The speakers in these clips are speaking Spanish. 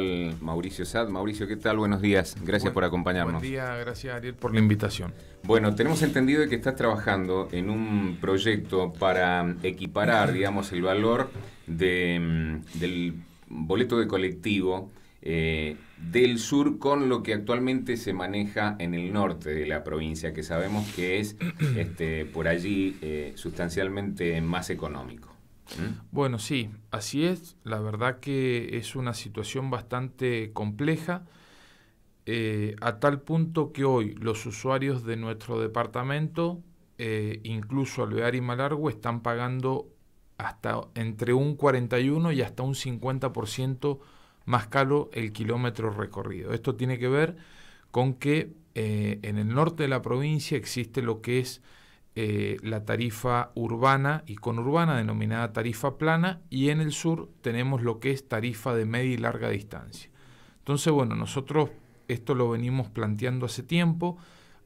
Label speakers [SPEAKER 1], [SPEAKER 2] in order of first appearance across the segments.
[SPEAKER 1] Mauricio Sad. Mauricio, ¿qué tal? Buenos días. Gracias por acompañarnos. Buen
[SPEAKER 2] día, gracias Ariel por la invitación.
[SPEAKER 1] Bueno, tenemos entendido que estás trabajando en un proyecto para equiparar, digamos, el valor mm, del boleto de colectivo eh, del sur con lo que actualmente se maneja en el norte de la provincia, que sabemos que es este, por allí eh, sustancialmente más económico. Mm.
[SPEAKER 2] Bueno, sí, así es. La verdad que es una situación bastante compleja, eh, a tal punto que hoy los usuarios de nuestro departamento, eh, incluso Alvear y Malargo, están pagando hasta entre un 41 y hasta un 50% más caro el kilómetro recorrido. Esto tiene que ver con que eh, en el norte de la provincia existe lo que es eh, la tarifa urbana y conurbana, denominada tarifa plana, y en el sur tenemos lo que es tarifa de media y larga distancia. Entonces, bueno, nosotros esto lo venimos planteando hace tiempo,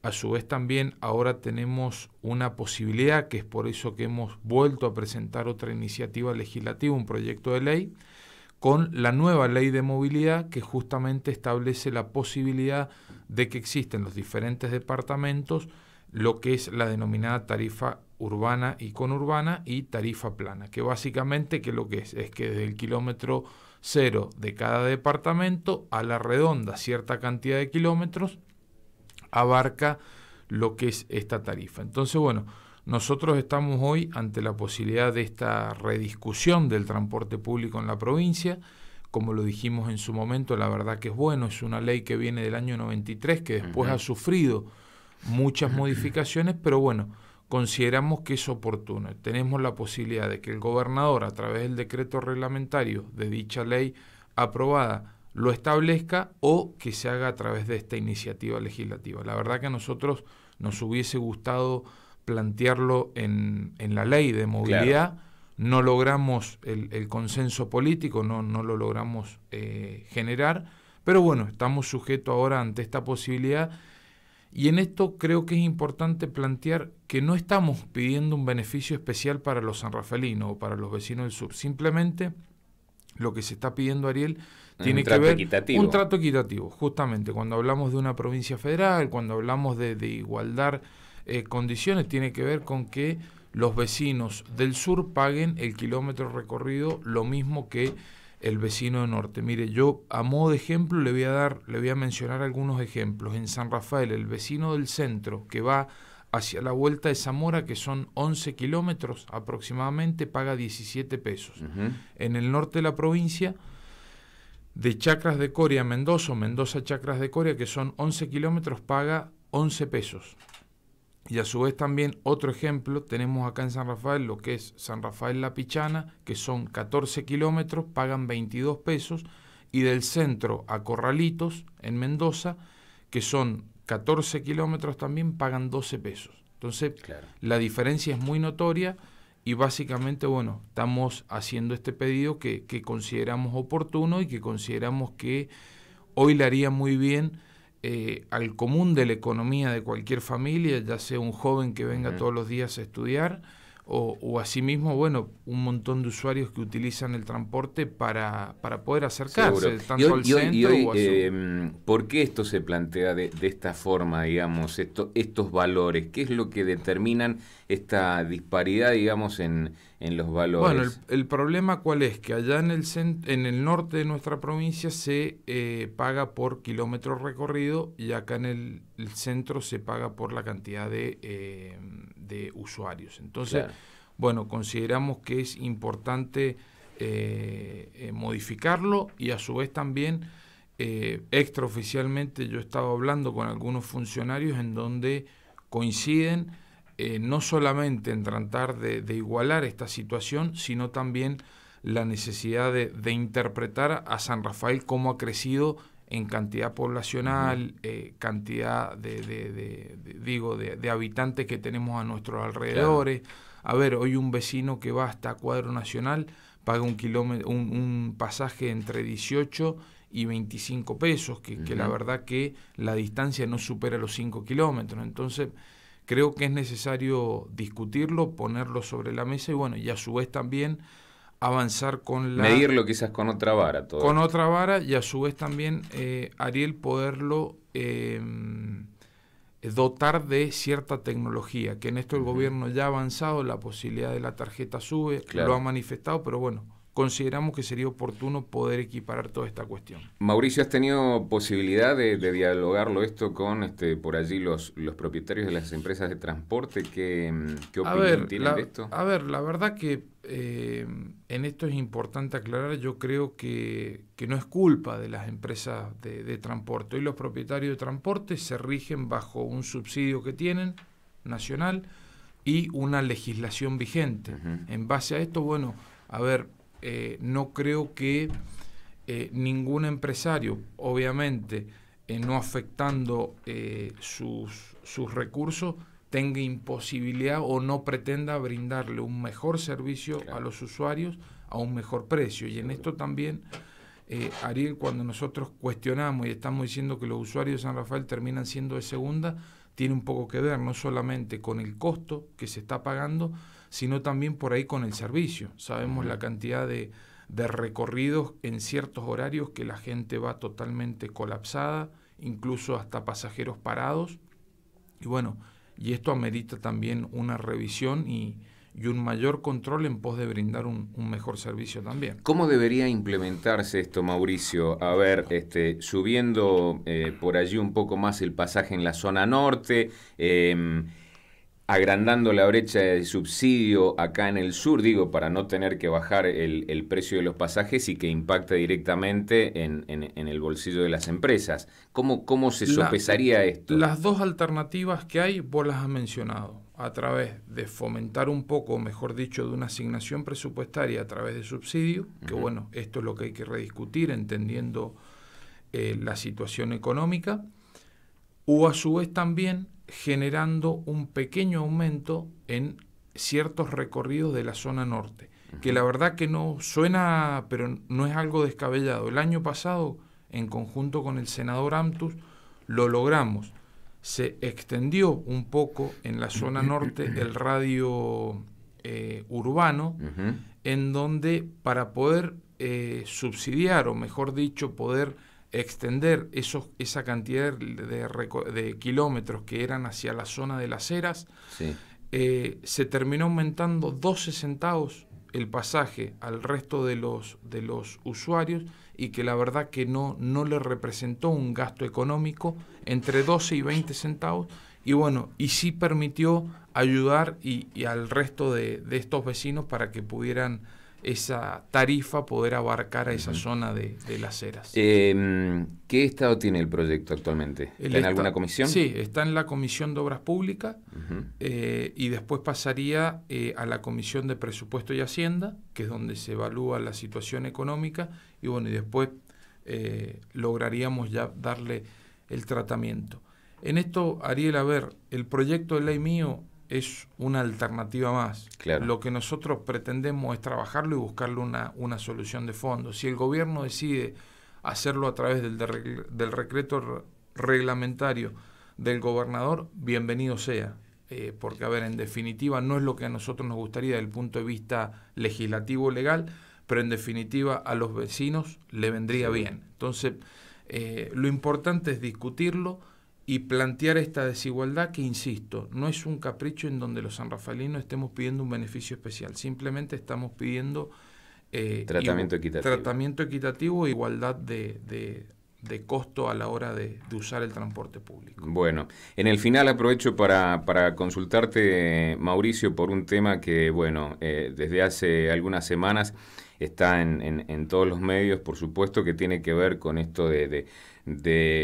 [SPEAKER 2] a su vez también ahora tenemos una posibilidad, que es por eso que hemos vuelto a presentar otra iniciativa legislativa, un proyecto de ley, con la nueva ley de movilidad que justamente establece la posibilidad de que existen los diferentes departamentos, lo que es la denominada tarifa urbana y conurbana y tarifa plana, que básicamente que lo que es que desde el kilómetro cero de cada departamento a la redonda cierta cantidad de kilómetros abarca lo que es esta tarifa. Entonces, bueno, nosotros estamos hoy ante la posibilidad de esta rediscusión del transporte público en la provincia. Como lo dijimos en su momento, la verdad que es bueno, es una ley que viene del año 93, que después ha sufrido muchas modificaciones, pero bueno, consideramos que es oportuno. Tenemos la posibilidad de que el gobernador, a través del decreto reglamentario de dicha ley aprobada, lo establezca o que se haga a través de esta iniciativa legislativa. La verdad que a nosotros nos hubiese gustado plantearlo en, en la ley de movilidad. No logramos el, consenso político, no, no lo logramos eh, generar, pero bueno, estamos sujetos ahora ante esta posibilidad y en esto creo que es importante plantear que no estamos pidiendo un beneficio especial para los sanrafelinos o para los vecinos del sur. Simplemente lo que se está pidiendo, Ariel, tiene que ver un trato equitativo. Justamente, cuando hablamos de una provincia federal, cuando hablamos de, de igualdad eh, condiciones, tiene que ver con que los vecinos del sur paguen el kilómetro recorrido lo mismo que el vecino de norte. Mire, yo a modo de ejemplo le voy a dar, le voy a mencionar algunos ejemplos. En San Rafael, el vecino del centro que va hacia la vuelta de Zamora, que son 11 kilómetros aproximadamente, paga 17 pesos. En el norte de la provincia, de Chacras de Coria a Mendoza, Mendoza Chacras de Coria, que son 11 kilómetros, paga 11 pesos. Y a su vez también otro ejemplo, tenemos acá en San Rafael lo que es San Rafael La Pichana, que son 14 kilómetros, pagan 22 pesos, y del centro a Corralitos, en Mendoza, que son 14 kilómetros también, pagan 12 pesos. Entonces, la diferencia es muy notoria y básicamente, bueno, estamos haciendo este pedido que, que consideramos oportuno y que consideramos que hoy le haría muy bien eh, al común de la economía de cualquier familia, ya sea un joven que venga todos los días a estudiar o, asimismo, bueno, un montón de usuarios que utilizan el transporte para, para poder acercarse tanto al centro
[SPEAKER 1] ¿Por qué esto se plantea de, esta forma, digamos, esto, estos valores? ¿Qué es lo que determinan esta disparidad, digamos, en, en los valores? Bueno,
[SPEAKER 2] el, problema cuál es, que allá en el, en el norte de nuestra provincia se eh, paga por kilómetro recorrido y acá en el el centro se paga por la cantidad de, eh, de usuarios. Entonces, bueno, consideramos que es importante eh, eh, modificarlo y a su vez también extraoficialmente yo he estado hablando con algunos funcionarios en donde coinciden no solamente en tratar de, igualar esta situación, sino también la necesidad de, de, interpretar a San Rafael cómo ha crecido en cantidad poblacional, eh, cantidad de, digo, de, habitantes que tenemos a nuestros alrededores. A ver, hoy un vecino que va hasta Cuadro Nacional paga un, kilómetro, un, pasaje entre 18 y 25 pesos, que, que, la verdad que la distancia no supera los 5 kilómetros. Entonces, creo que es necesario discutirlo, ponerlo sobre la mesa y bueno, y a su vez también avanzar con la... Medirlo
[SPEAKER 1] quizás con otra vara. Todo. Con
[SPEAKER 2] otra vara y a su vez también eh, Ariel poderlo eh, dotar de cierta tecnología, que en esto el gobierno ya ha avanzado, la posibilidad de la tarjeta sube, lo ha manifestado, pero bueno, consideramos que sería oportuno poder equiparar toda esta cuestión.
[SPEAKER 1] Mauricio, ¿has tenido posibilidad de, dialogarlo esto con este, por allí los, los propietarios de las empresas de transporte? ¿Qué, qué opinión tienen de esto?
[SPEAKER 2] A ver, la verdad que eh, en esto es importante aclarar, yo creo que, no es culpa de las empresas de, transporte. y los propietarios de transporte se rigen bajo un subsidio que tienen nacional y una legislación vigente. En base a esto, bueno, a ver, eh, no creo que eh, ningún empresario, obviamente, no afectando sus, sus recursos, tenga imposibilidad o no pretenda brindarle un mejor servicio a los usuarios a un mejor precio. Y en esto también, eh, Ariel, cuando nosotros cuestionamos y estamos diciendo que los usuarios de San Rafael terminan siendo de segunda, tiene un poco que ver no solamente con el costo que se está pagando, sino también por ahí con el servicio. Sabemos la cantidad de, de recorridos en ciertos horarios que la gente va totalmente colapsada, incluso hasta pasajeros parados. Y bueno, y esto amerita también una revisión y, un mayor control en pos de brindar un, mejor servicio también.
[SPEAKER 1] ¿Cómo debería implementarse esto, Mauricio? A ver, este, subiendo eh, por allí un poco más el pasaje en la zona norte, em, agrandando la brecha de subsidio acá en el sur, digo, para no tener que bajar el, el precio de los pasajes y que impacte directamente en, en, el bolsillo de las empresas. ¿Cómo, cómo se sopesaría esto?
[SPEAKER 2] Las dos alternativas que hay, vos las has mencionado, a través de fomentar un poco, mejor dicho, de una asignación presupuestaria a través de subsidio, que bueno, esto es lo que hay que rediscutir entendiendo eh, la situación económica, o a su vez también generando un pequeño aumento en ciertos recorridos de la zona norte, que la verdad que no suena, pero no es algo descabellado. El año pasado, en conjunto con el senador Amtus, lo logramos. Se extendió un poco en la zona norte el radio eh, urbano, en donde para poder eh, subsidiar, o mejor dicho, poder extender esa cantidad de, kilómetros que eran hacia la zona de las eras, eh, se terminó aumentando 12 centavos el pasaje al resto de los, usuarios y que la verdad que no, no le representó un gasto económico entre 12 y 20 centavos y bueno, y sí permitió ayudar y, al resto de estos vecinos para que pudieran esa tarifa poder abarcar a esa zona de, las eras.
[SPEAKER 1] Em, ¿Qué estado tiene el proyecto actualmente? ¿Está en alguna comisión? Sí,
[SPEAKER 2] está en la Comisión de Obras Públicas eh, y después pasaría eh, a la Comisión de Presupuesto y Hacienda, que es donde se evalúa la situación económica y bueno, y después eh, lograríamos ya darle el tratamiento. En esto, Ariel, a ver, el proyecto de ley mío es una alternativa más. Lo que nosotros pretendemos es trabajarlo y buscarle una, una solución de fondo. Si el gobierno decide hacerlo a través del, del recreto reglamentario del gobernador, bienvenido sea. Eh, porque, a ver, en definitiva no es lo que a nosotros nos gustaría del punto de vista legislativo legal, pero en definitiva a los vecinos le vendría bien. Entonces, eh, lo importante es discutirlo, y plantear esta desigualdad que, insisto, no es un capricho en donde los sanrafalinos estemos pidiendo un beneficio especial, simplemente estamos pidiendo eh, tratamiento, equitativo. tratamiento equitativo e igualdad de, de, costo a la hora de, usar el transporte
[SPEAKER 1] público. Bueno, en el final aprovecho para, consultarte, Mauricio, por un tema que, bueno, eh, desde hace algunas semanas está en, en, en, todos los medios, por supuesto, que tiene que ver con esto de,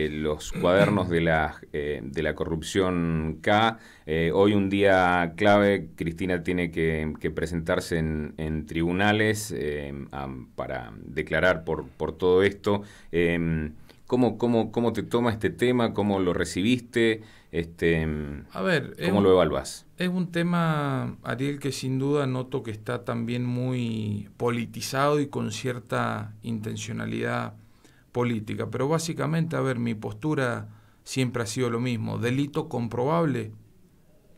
[SPEAKER 1] los cuadernos de la, eh, de la corrupción K. Eh, hoy un día clave, Cristina tiene que, presentarse en, tribunales eh, para declarar por, por todo esto. ¿Cómo, te toma este tema? ¿Cómo lo recibiste? Este, ¿Cómo lo evaluás?
[SPEAKER 2] Es un tema, Ariel, que sin duda noto que está también muy politizado y con cierta intencionalidad política. Pero básicamente, a ver, mi postura siempre ha sido lo mismo. Delito comprobable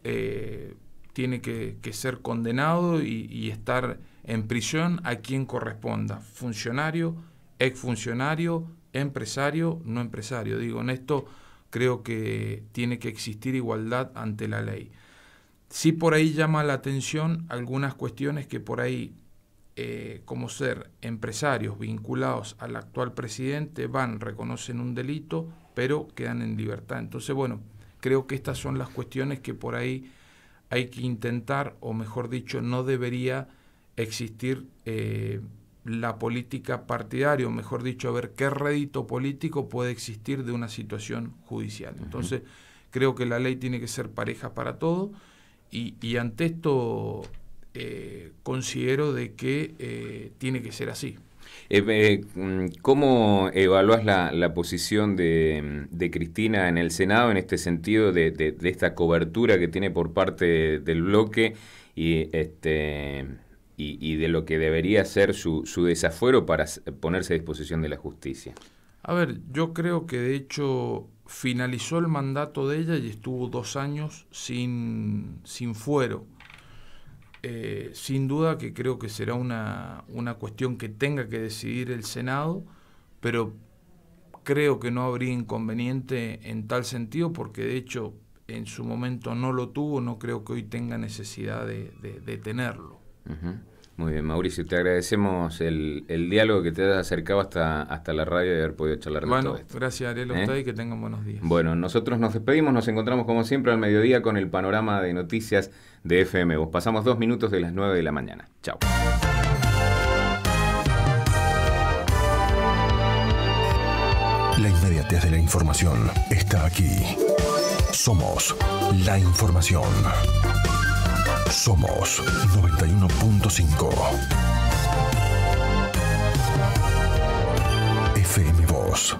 [SPEAKER 2] eh, tiene que, ser condenado y, y estar en prisión a quien corresponda. Funcionario, exfuncionario, empresario, no empresario. Digo, en esto creo que tiene que existir igualdad ante la ley. Sí por ahí llama la atención algunas cuestiones que por ahí, eh, como ser empresarios vinculados al actual presidente, van, reconocen un delito, pero quedan en libertad. Entonces, bueno, creo que estas son las cuestiones que por ahí hay que intentar, o mejor dicho, no debería existir eh, la política partidaria, o mejor dicho, a ver qué rédito político puede existir de una situación judicial. Entonces, creo que la ley tiene que ser pareja para todo y, ante esto eh, considero de que eh, tiene que ser así.
[SPEAKER 1] Eh, ¿Cómo evaluás la, posición de, Cristina en el Senado en este sentido de, esta cobertura que tiene por parte del bloque y este y, de lo que debería ser su, desafuero para ponerse a disposición de la justicia?
[SPEAKER 2] A ver, yo creo que de hecho finalizó el mandato de ella y estuvo dos años sin, sin fuero. Eh, sin duda que creo que será una, cuestión que tenga que decidir el Senado, pero creo que no habría inconveniente en tal sentido porque de hecho en su momento no lo tuvo, no creo que hoy tenga necesidad de, de tenerlo.
[SPEAKER 1] Muy bien, Mauricio, te agradecemos el, diálogo que te has acercado hasta, hasta la radio y haber podido charlar de bueno, todo esto.
[SPEAKER 2] gracias Ariel, ¿Eh? y que tengan buenos
[SPEAKER 1] días. Bueno, nosotros nos despedimos, nos encontramos como siempre al mediodía con el panorama de noticias de FM. Vos pasamos dos minutos de las nueve de la mañana. Chao.
[SPEAKER 2] La inmediatez de la información está aquí. Somos la información. Somos 91.5.